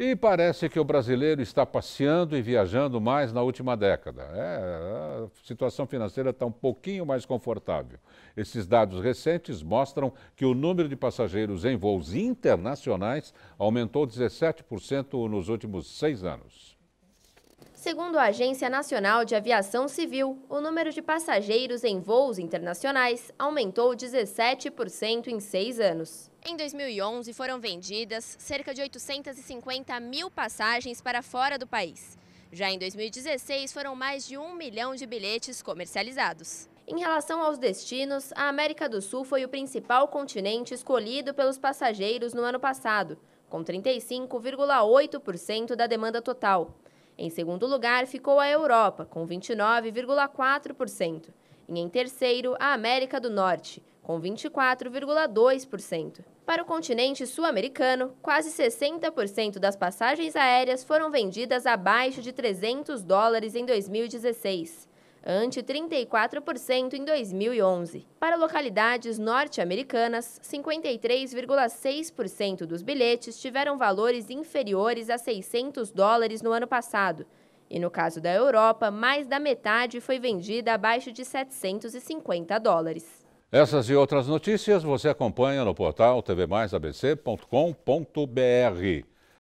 E parece que o brasileiro está passeando e viajando mais na última década. É, a situação financeira está um pouquinho mais confortável. Esses dados recentes mostram que o número de passageiros em voos internacionais aumentou 17% nos últimos seis anos. Segundo a Agência Nacional de Aviação Civil, o número de passageiros em voos internacionais aumentou 17% em seis anos. Em 2011, foram vendidas cerca de 850 mil passagens para fora do país. Já em 2016, foram mais de um milhão de bilhetes comercializados. Em relação aos destinos, a América do Sul foi o principal continente escolhido pelos passageiros no ano passado, com 35,8% da demanda total. Em segundo lugar ficou a Europa, com 29,4%, e em terceiro a América do Norte, com 24,2%. Para o continente sul-americano, quase 60% das passagens aéreas foram vendidas abaixo de 300 dólares em 2016 ante 34% em 2011. Para localidades norte-americanas, 53,6% dos bilhetes tiveram valores inferiores a 600 dólares no ano passado. E no caso da Europa, mais da metade foi vendida abaixo de 750 dólares. Essas e outras notícias você acompanha no portal tvmaisabc.com.br.